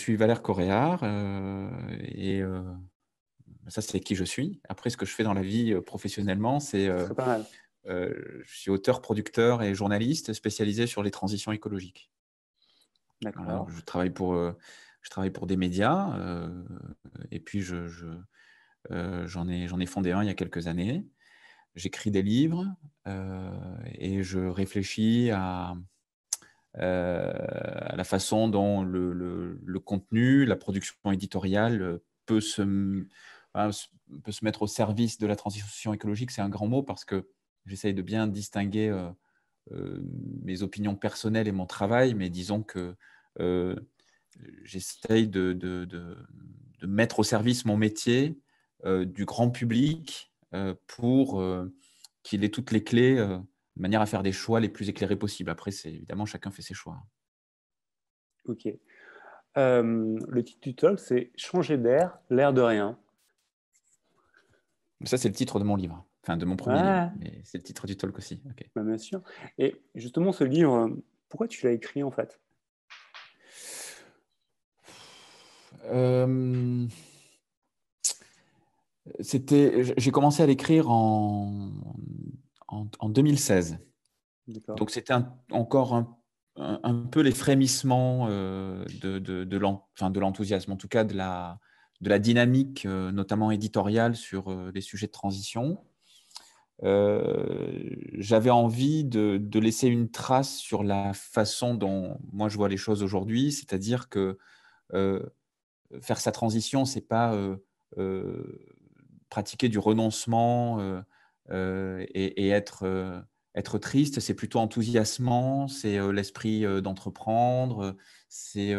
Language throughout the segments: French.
Je suis Valère Coréard euh, et euh, ça, c'est qui je suis. Après, ce que je fais dans la vie euh, professionnellement, c'est. je suis auteur, producteur et journaliste spécialisé sur les transitions écologiques. Alors, je travaille pour, je travaille pour des médias et puis j'en ai, j'en ai fondé un il y a quelques années. J'écris des livres et je réfléchis à, euh, à la façon dont le, contenu, la production éditoriale euh, peut se, hein, peut se mettre au service de la transition écologique. C'est un grand mot parce que j'essaye de bien distinguer euh, mes opinions personnelles et mon travail, mais disons que j'essaye de, de, de, mettre au service mon métier du grand public pour qu'il ait toutes les clés de manière à faire des choix les plus éclairés possibles. Après, c'est évidemment, chacun fait ses choix. Ok. Euh, le titre du talk, c'est Changer d'air, l'air de rien. Ça, c'est le titre de mon livre, enfin de mon premier ah. livre, mais c'est le titre du talk aussi. Bah, bien sûr. Et justement, ce livre, pourquoi tu l'as écrit en fait euh, C'était, j'ai commencé à l'écrire en en, 2016. Donc c'était encore un, peu les frémissements euh, de, de l'enthousiasme, en tout cas de la, de la dynamique, euh, notamment éditoriale, sur euh, les sujets de transition. J'avais envie de, de, laisser une trace sur la façon dont moi je vois les choses aujourd'hui, c'est-à-dire que faire sa transition, c'est pas pratiquer du renoncement euh, et, être, euh, être triste, c'est plutôt enthousiasmant, c'est euh, l'esprit d'entreprendre, c'est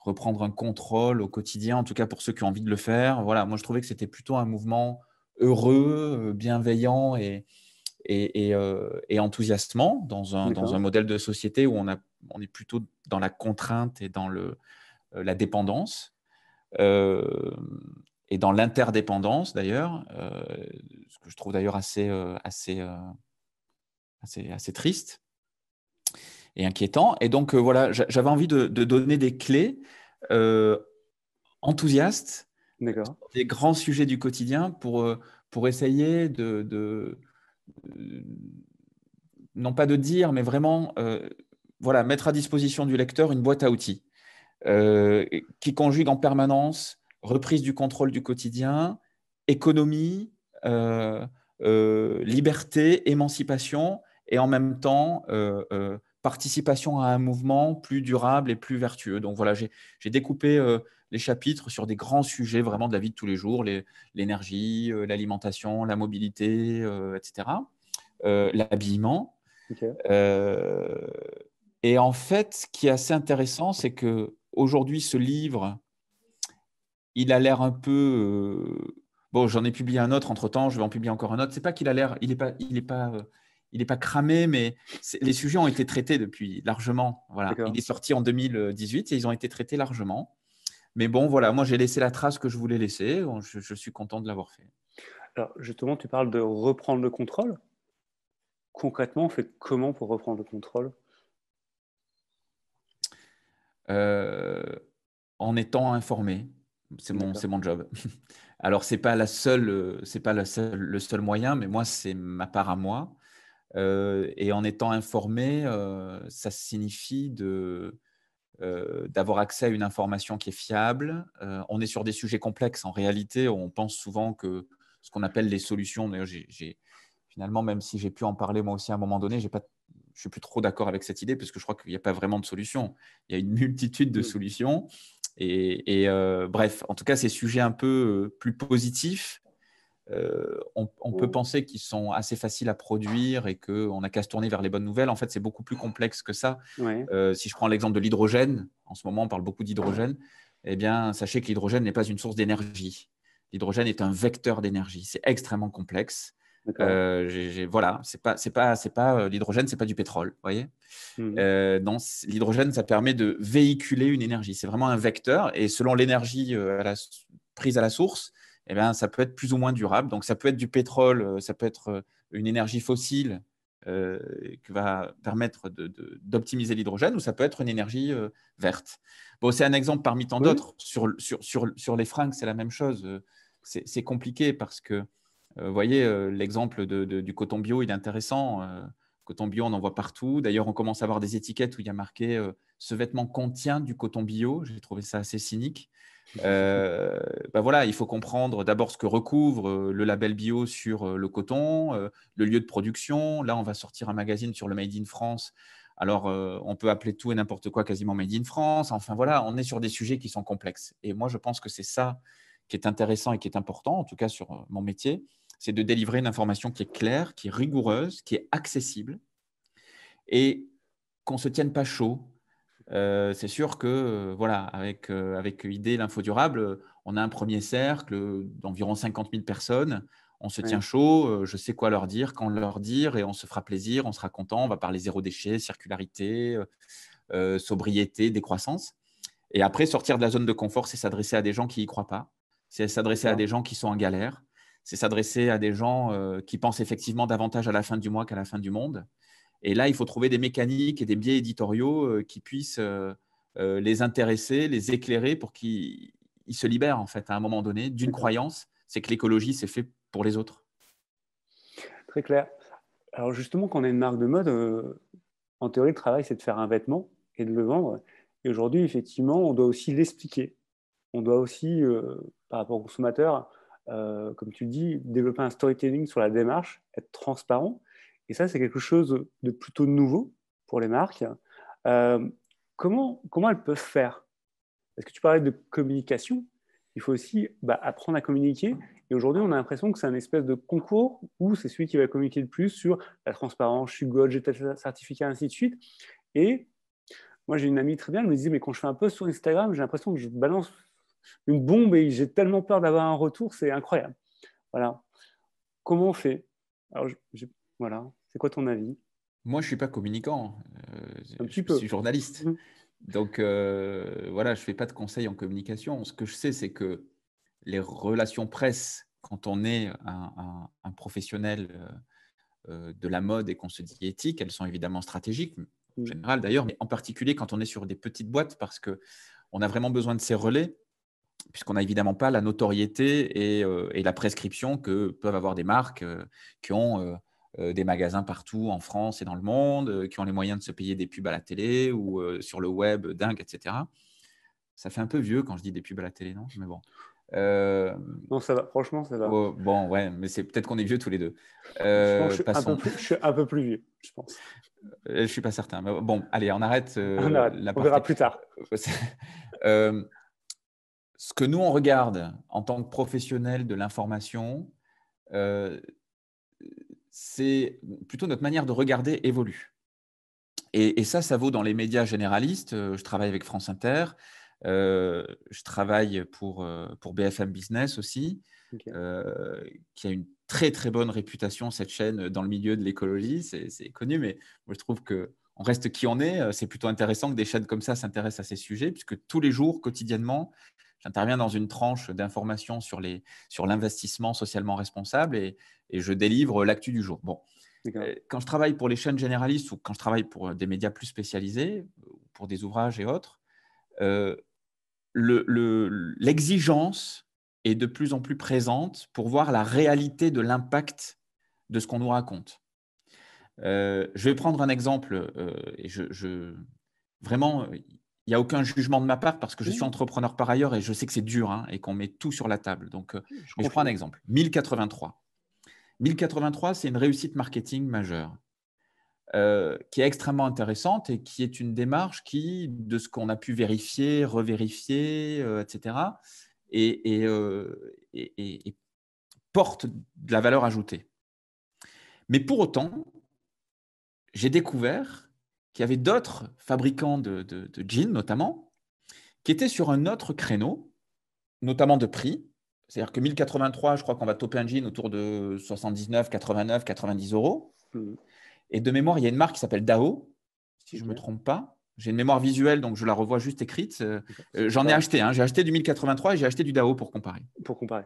reprendre un contrôle au quotidien, en tout cas pour ceux qui ont envie de le faire. Voilà, moi je trouvais que c'était plutôt un mouvement heureux, bienveillant et, et, enthousiasmant dans un, dans un, modèle de société où on, a, on, est plutôt dans la contrainte et dans le, la dépendance. Euh, et dans l'interdépendance d'ailleurs, euh, ce que je trouve d'ailleurs assez, euh, euh, assez, assez, triste et inquiétant. Et donc voilà, j'avais envie de, donner des clés enthousiastes, des grands sujets du quotidien pour, pour essayer de, non pas de dire, mais vraiment voilà, mettre à disposition du lecteur une boîte à outils qui conjugue en permanence reprise du contrôle du quotidien, économie, euh, euh, liberté, émancipation, et en même temps euh, participation à un mouvement plus durable et plus vertueux. Donc voilà, j'ai découpé les chapitres sur des grands sujets vraiment de la vie de tous les jours, l'énergie, l'alimentation, la mobilité, etc., l'habillement. et en fait, ce qui est assez intéressant, c'est que aujourd'hui, ce livre il a l'air un peu. Euh, bon, j'en ai publié un autre entre temps, je vais en publier encore un autre. C'est pas qu'il a l'air, il n'est pas, il est pas, euh, il pas cramé, mais les sujets ont été traités depuis largement. Voilà, il est sorti en 2018 et ils ont été traités largement. Mais bon, voilà, moi j'ai laissé la trace que je voulais laisser. Je, suis content de l'avoir fait. Alors justement, tu parles de reprendre le contrôle. Concrètement, on fait comment pour reprendre le contrôle euh, En étant informé c'est mon, job. Alors, ce n'est pas, la seule, euh, c'est pas le seul moyen, mais moi, c'est ma part à moi. Euh, et en étant informé, euh, ça signifie de, d'avoir accès à une information qui est fiable. on est sur des sujets complexes. En réalité, on pense souvent que ce qu'on appelle les solutions, j'ai, j'ai, finalement, même si j'ai pu en parler moi aussi à un moment donné, j'ai pas je suis plus trop d'accord avec cette idée parce que je crois qu'il n'y a pas vraiment de solution. Il y a une multitude de mm. solutions. Et, euh, bref, en tout cas, ces sujets un peu euh, plus positifs, euh, on, peut mm. penser qu'ils sont assez faciles à produire et qu'on n'a qu'à se tourner vers les bonnes nouvelles. En fait, c'est beaucoup plus complexe que ça. si je prends l'exemple de l'hydrogène, en ce moment, on parle beaucoup d'hydrogène. Eh bien, sachez que l'hydrogène n'est pas une source d'énergie. L'hydrogène est un vecteur d'énergie. C'est extrêmement complexe. Euh, voilà, c'est pas, c'est pas, c'est pas euh, l'hydrogène, c'est pas du pétrole, voyez. Mmh. Euh, l'hydrogène, ça permet de véhiculer une énergie. C'est vraiment un vecteur, et selon l'énergie euh, prise à la source, eh bien, ça peut être plus ou moins durable. Donc, ça peut être du pétrole, ça peut être une énergie fossile qui va permettre d'optimiser l'hydrogène, ou ça peut être une énergie verte. Bon, c'est un exemple parmi tant d'autres. Sur, sur, sur, sur, les fringues, c'est la même chose. C'est compliqué parce que euh, vous voyez, euh, l'exemple du coton bio, il est intéressant. Euh, coton bio, on en voit partout. D'ailleurs, on commence à avoir des étiquettes où il y a marqué ce vêtement contient du coton bio. J'ai trouvé ça assez cynique. Bah voilà, il faut comprendre d'abord ce que recouvre le label bio sur le coton, le lieu de production. Là, on va sortir un magazine sur le Made in France. Alors, on peut appeler tout et n'importe quoi quasiment Made in France. Enfin, voilà, on est sur des sujets qui sont complexes. Et moi, je pense que c'est ça qui est intéressant et qui est important, en tout cas sur euh, mon métier, c'est de délivrer une information qui est claire, qui est rigoureuse, qui est accessible et qu'on ne se tienne pas chaud. Euh, c'est sûr que euh, voilà, avec, avec Idée l'Info Durable, on a un premier cercle d'environ 50 000 personnes. On se tient chaud, je sais quoi leur dire, quand leur dire, et on se fera plaisir, on sera content, on va parler zéro déchet, circularité, sobriété, décroissance. Et après, sortir de la zone de confort, c'est s'adresser à des gens qui n'y croient pas c'est s'adresser à des gens qui sont en galère. C'est s'adresser à des gens euh, qui pensent effectivement davantage à la fin du mois qu'à la fin du monde. Et là, il faut trouver des mécaniques et des biais éditoriaux euh, qui puissent euh, les intéresser, les éclairer pour qu'ils se libèrent, en fait, à un moment donné, d'une croyance. C'est que l'écologie, c'est fait pour les autres. Très clair. Alors, justement, quand on a une marque de mode, en théorie, le travail, c'est de faire un vêtement et de le vendre. Et aujourd'hui, effectivement, on doit aussi l'expliquer. On doit aussi par rapport aux consommateurs, euh, comme tu dis, développer un storytelling sur la démarche, être transparent. Et ça, c'est quelque chose de plutôt nouveau pour les marques. Euh, comment, comment elles peuvent faire Parce que tu parlais de communication, il faut aussi bah, apprendre à communiquer. Et aujourd'hui, on a l'impression que c'est un espèce de concours où c'est celui qui va communiquer le plus sur la transparence, je suis gold, j'ai tel certificat, ainsi de suite. Et moi, j'ai une amie très bien, elle me disait, mais quand je fais un peu sur Instagram, j'ai l'impression que je balance une bombe et j'ai tellement peur d'avoir un retour, c'est incroyable. Voilà. Comment on fait Alors, voilà. C'est quoi ton avis Moi, je suis pas communicant. Euh, je suis journaliste. Mmh. Donc, euh, voilà, je fais pas de conseils en communication. Ce que je sais, c'est que les relations presse, quand on est un, professionnel euh, de la mode et qu'on se dit éthique, elles sont évidemment stratégiques, en mmh. général d'ailleurs, mais en particulier quand on est sur des petites boîtes, parce qu'on a vraiment besoin de ces relais puisqu'on n'a évidemment pas la notoriété euh, et, la prescription que peuvent avoir des marques euh, qui ont euh, des magasins partout en France et dans le monde, qui ont les moyens de se payer des pubs à la télé ou sur le web, dingue, etc. Ça fait un peu vieux quand je dis des pubs à la télé, non Mais bon. Non, ça va, franchement, ça va. Oh, bon, ouais, mais c'est peut-être qu'on est vieux tous les deux. je, pense je, suis un peu plus, vieux, je pense. Je ne suis pas certain. Mais bon, allez, on arrête. On, arrête. on verra plus tard. ce que nous, on regarde en tant que professionnels de l'information, euh, c'est plutôt notre manière de regarder évolue. Et, ça, ça vaut dans les médias généralistes. Euh, je travaille avec France Inter, euh, je travaille pour, pour BFM Business aussi, qui a une très très bonne réputation, cette chaîne, dans le milieu de l'écologie. C'est connu, mais moi, je trouve que on reste qui on est. C'est plutôt intéressant que des chaînes comme ça s'intéressent à ces sujets, puisque tous les jours, quotidiennement, j'interviens dans une tranche d'informations sur l'investissement sur socialement responsable et, je délivre l'actu du jour. Bon. Euh, quand je travaille pour les chaînes généralistes ou quand je travaille pour euh, des médias plus spécialisés, pour des ouvrages et autres, euh, l'exigence est de plus en plus présente pour voir la réalité de l'impact de ce qu'on nous raconte. je vais prendre un exemple, et je, je, vraiment, il n'y a aucun jugement de ma part parce que je suis mmh. entrepreneur par ailleurs et je sais que c'est dur hein, et qu'on met tout sur la table. Donc, euh, mmh, je, prends un exemple. 1083. 1083, c'est une réussite marketing majeure euh, qui est extrêmement intéressante et qui est une démarche qui, de ce qu'on a pu vérifier, revérifier, etc., euh, et, et, porte de la valeur ajoutée. Mais pour autant, j'ai découvert il y avait d'autres fabricants de, jeans, notamment, qui étaient sur un autre créneau, notamment de prix. C'est-à-dire que 1083, je crois qu'on va topper un jean autour de 79, 89, 90 euros. Mm. Et de mémoire, il y a une marque qui s'appelle Dao, si je ne me trompe pas. J'ai une mémoire visuelle, donc je la revois juste écrite. Euh, euh, j'en ai acheté. J'ai acheté du 1083 et j'ai acheté du DAO pour comparer. Pour comparer.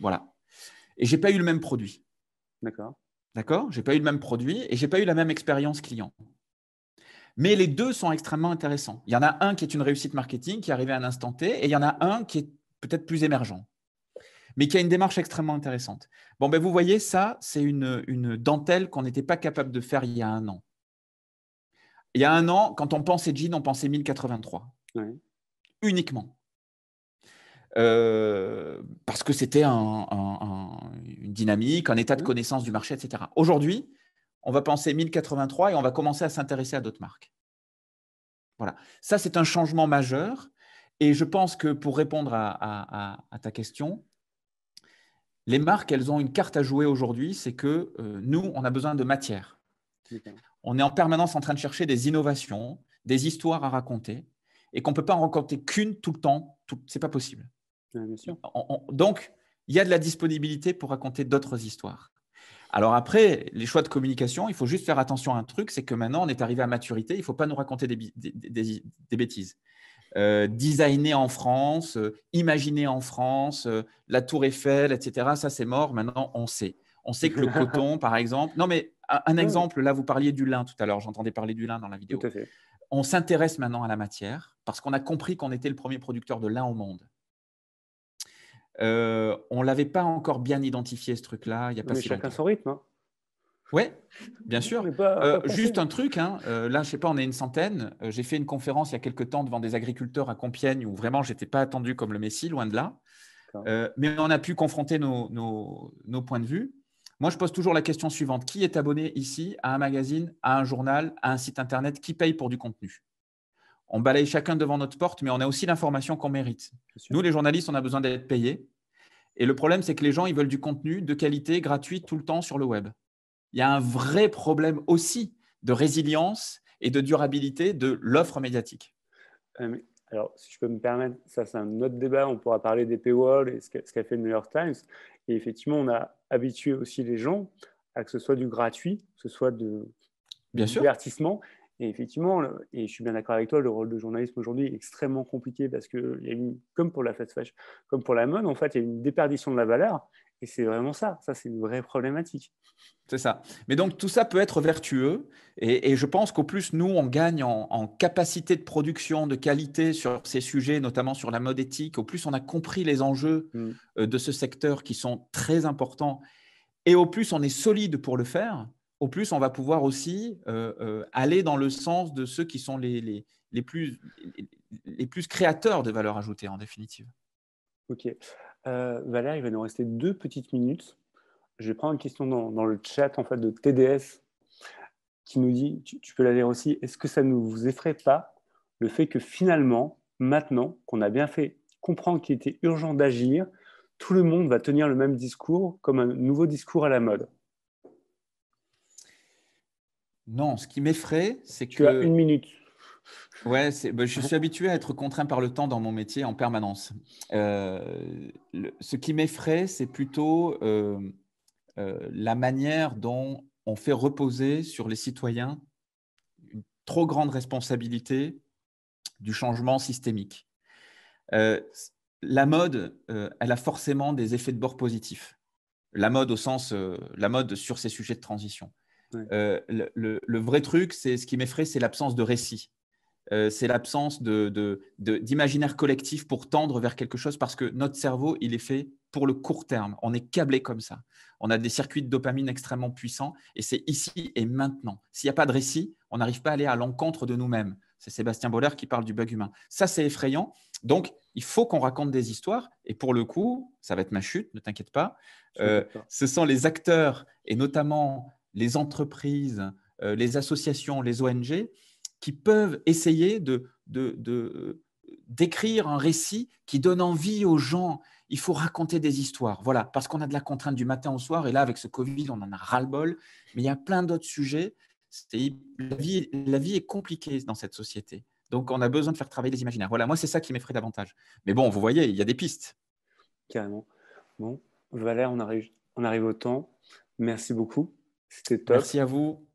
Voilà. Et j'ai pas eu le même produit. D'accord. D'accord J'ai pas eu le même produit et j'ai pas eu la même expérience client. Mais les deux sont extrêmement intéressants. Il y en a un qui est une réussite marketing qui est arrivé à un instant T et il y en a un qui est peut-être plus émergent, mais qui a une démarche extrêmement intéressante. Bon, ben vous voyez, ça, c'est une, dentelle qu'on n'était pas capable de faire il y a un an. Il y a un an, quand on pensait jean, on pensait 1083. Uniquement. Euh, parce que c'était une dynamique, un état de connaissance du marché, etc. Aujourd'hui, on va penser 1083 et on va commencer à s'intéresser à d'autres marques. Voilà, ça c'est un changement majeur. Et je pense que pour répondre à, ta question, les marques, elles ont une carte à jouer aujourd'hui, c'est que euh, nous, on a besoin de matière. On est en permanence en train de chercher des innovations, des histoires à raconter, et qu'on ne peut pas en raconter qu'une tout le temps. C'est pas possible. donc, il y a de la disponibilité pour raconter d'autres histoires. Alors après, les choix de communication, il faut juste faire attention à un truc, c'est que maintenant, on est arrivé à maturité, il ne faut pas nous raconter des, bêtises. Euh, designer en France, euh, imaginer en France, euh, la tour Eiffel, etc., ça c'est mort, maintenant on sait. On sait que le coton, par exemple, non mais un, exemple, là vous parliez du lin tout à l'heure, j'entendais parler du lin dans la vidéo. On s'intéresse maintenant à la matière parce qu'on a compris qu'on était le premier producteur de lin au monde. Euh, on l'avait pas encore bien identifié ce truc-là. Il y a pas Mais si chacun son rythme. Hein. bien sûr. Euh, juste un truc, hein, euh, là, je sais pas, on est une centaine. j'ai fait une conférence il y a quelques temps devant des agriculteurs à Compiègne où vraiment, je n'étais pas attendu comme le Messie, loin de là. mais on a pu confronter nos, points de vue. Moi, je pose toujours la question suivante. Qui est abonné ici à un magazine, à un journal, à un site Internet Qui paye pour du contenu on balaye chacun devant notre porte, mais on a aussi l'information qu'on mérite. Nous, les journalistes, on a besoin d'être payés. Et le problème, c'est que les gens, ils veulent du contenu de qualité, gratuit, tout le temps sur le web. Il y a un vrai problème aussi de résilience et de durabilité de l'offre médiatique. Euh, alors, si je peux me permettre, ça, c'est un autre débat. On pourra parler des paywalls et ce qu'a fait le New York Times. Et effectivement, on a habitué aussi les gens à que ce soit du gratuit, que ce soit de, Bien du sûr. divertissement, et effectivement, et je suis bien d'accord avec toi, le rôle de journalisme aujourd'hui est extrêmement compliqué parce que, comme pour la fast fashion, comme pour la mode, en fait, il y a une déperdition de la valeur. Et c'est vraiment ça. Ça, c'est une vraie problématique. C'est ça. Mais donc, tout ça peut être vertueux. Et, je pense qu'au plus, nous, on gagne en, capacité de production, de qualité sur ces sujets, notamment sur la mode éthique. Au plus, on a compris les enjeux mm. euh, de ce secteur qui sont très importants. Et au plus, on est solide pour le faire au plus, on va pouvoir aussi euh, euh, aller dans le sens de ceux qui sont les, les, plus, les plus créateurs de valeur ajoutée, en définitive. Ok. Euh, Valère, il va nous rester deux petites minutes. Je vais prendre une question dans, le chat en fait, de TDS qui nous dit, tu, tu peux la lire aussi, est-ce que ça ne vous effraie pas le fait que finalement, maintenant qu'on a bien fait comprendre qu'il était urgent d'agir, tout le monde va tenir le même discours comme un nouveau discours à la mode non, ce qui m'effraie, c'est que. Tu as une minute. Ouais, bah, je suis habitué à être contraint par le temps dans mon métier en permanence. Euh, ce qui m'effraie, c'est plutôt euh, euh, la manière dont on fait reposer sur les citoyens une trop grande responsabilité du changement systémique. la mode, elle a forcément des effets de bord positifs. La mode au sens, la mode sur ces sujets de transition. Euh, le, vrai truc, c'est ce qui m'effraie, c'est l'absence de récit. Euh, c'est l'absence d'imaginaire collectif pour tendre vers quelque chose parce que notre cerveau, il est fait pour le court terme. On est câblé comme ça. On a des circuits de dopamine extrêmement puissants et c'est ici et maintenant. S'il n'y a pas de récit, on n'arrive pas à aller à l'encontre de nous-mêmes. C'est Sébastien Boller qui parle du bug humain. Ça, c'est effrayant. Donc, il faut qu'on raconte des histoires. Et pour le coup, ça va être ma chute, ne t'inquiète pas. Euh, ce sont les acteurs, et notamment les entreprises, euh, les associations, les ONG, qui peuvent essayer de, euh, d'écrire un récit qui donne envie aux gens. Il faut raconter des histoires, voilà, parce qu'on a de la contrainte du matin au soir, et là, avec ce Covid, on en a ras-le-bol, mais il y a plein d'autres sujets. La vie, est compliquée dans cette société. Donc, on a besoin de faire travailler les imaginaires. Voilà, moi, c'est ça qui m'effraie davantage. Mais bon, vous voyez, il y a des pistes. Carrément. Bon, Valère, on arrive, on arrive au temps. Merci beaucoup. C'était top. Merci à vous.